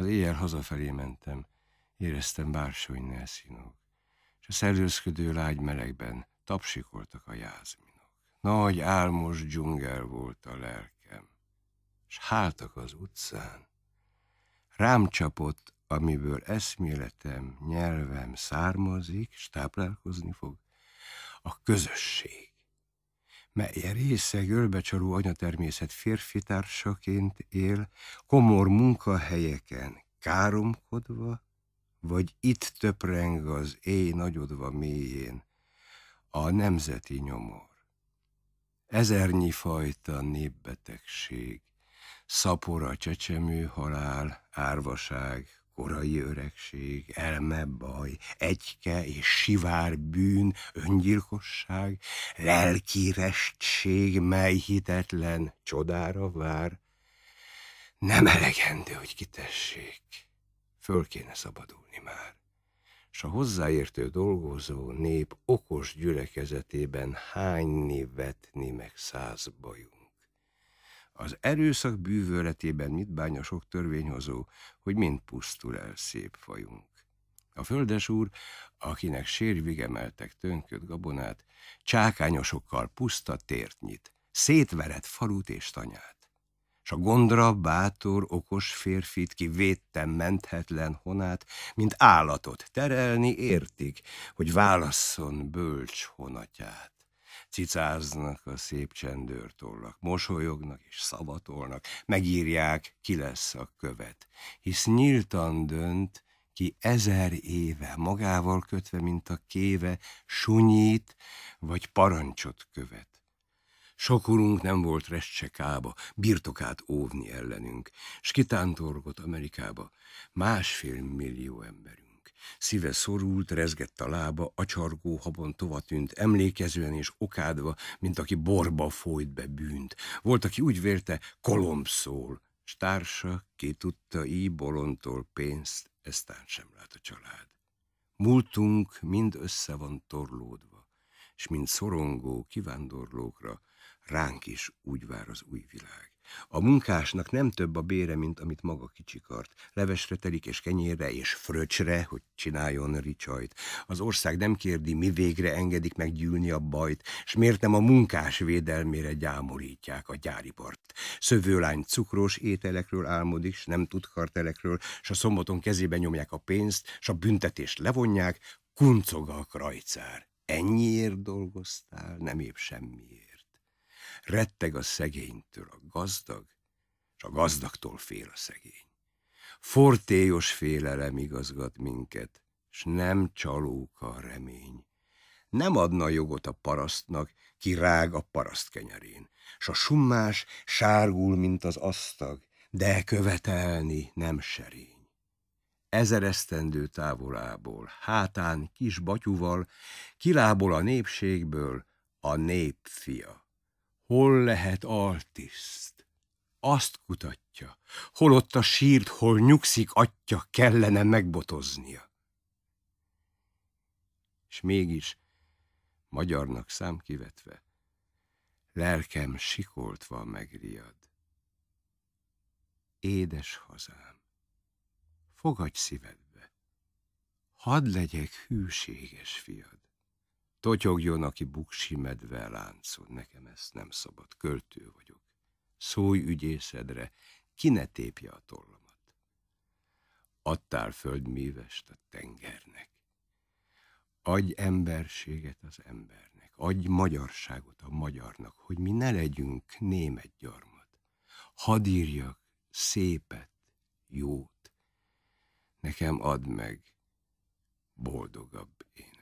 Az éjjel hazafelé mentem, éreztem bársony nelszínók, és a szerzőzködő lágy melegben tapsikoltak a jázminok. Nagy álmos dzsungel volt a lelkem, és háltak az utcán. Rám csapott, amiből eszméletem, nyelvem származik, és táplálkozni fog, a közösség mely része gölbecsaló anyatermészet férfitársaként él, komor munkahelyeken káromkodva, vagy itt töpreng az éj nagyodva mélyén a nemzeti nyomor. Ezernyi fajta népbetegség, szapora csecsemő halál, árvaság, korai öregség, elmebaj, egyke és sivár bűn, öngyilkosság, restség, mely hitetlen csodára vár. Nem elegendő, hogy kitessék, föl kéne szabadulni már s a hozzáértő dolgozó nép okos gyülekezetében hányni vetni meg száz bajunk. Az erőszak bűvöletében mit bánya sok törvényhozó, hogy mind pusztul el szép fajunk. A földes úr, akinek sérvigemeltek emeltek tönköt gabonát, csákányosokkal puszta tért nyit, szétverett falut és tanyát. S a gondra, bátor, okos férfit, ki védtem menthetlen honát, mint állatot terelni értik, hogy válasszon bölcs honatját cicáznak a szép csendőrtollak, mosolyognak és szavatolnak, megírják, ki lesz a követ. Hisz nyíltan dönt, ki ezer éve magával kötve, mint a kéve, sunyít vagy parancsot követ. Sok urunk nem volt restsekába, birtokát óvni ellenünk, s kitántorgott Amerikába másfél millió emberünk. Szíve szorult, rezgett a lába, csargó habon tova tűnt, emlékezően és okádva, mint aki borba folyt be bűnt. Volt, aki úgy vérte, kolomb szól, s társa, ki tudta, így bolontól pénzt, eztán sem lát a család. Múltunk mind össze van torlódva, s mint szorongó kivándorlókra, ránk is úgy vár az új világ. A munkásnak nem több a bére, mint amit maga kicsikart. Levesre telik és kenyérre és fröcsre, hogy csináljon ricsajt. Az ország nem kérdi, mi végre engedik meg gyűlni a bajt, s miért nem a munkás védelmére gyámolítják a gyáripart. Szövőlány cukros ételekről álmodik, s nem tud kartelekről, s a szombaton kezébe nyomják a pénzt, s a büntetést levonják, kuncog a krajcár. Ennyiért dolgoztál, nem épp semmiért. Retteg a szegénytől a gazdag, és a gazdagtól fél a szegény. Fortélyos félelem igazgat minket, s nem csalóka a remény. Nem adna jogot a parasztnak, ki rág a paraszt kenyerén, s a summás sárgul, mint az asztag, de követelni nem serény ezer esztendő távolából, hátán kis batyuval, kilából a népségből a népfia hol lehet altiszt. Azt kutatja, hol ott a sírt, hol nyugszik atya, kellene megbotoznia. És mégis, magyarnak szám kivetve, lelkem sikoltva megriad. Édes hazám, fogadj szívedbe, hadd legyek hűséges fiad. Totyogjon, aki buksi medve láncon, nekem ezt nem szabad, költő vagyok. Szólj ügyészedre, ki ne tépje a tollamat. Adtál földművest a tengernek. Adj emberséget az embernek, adj magyarságot a magyarnak, hogy mi ne legyünk német gyarmat. Hadd írjak szépet, jót. Nekem add meg boldogabb én.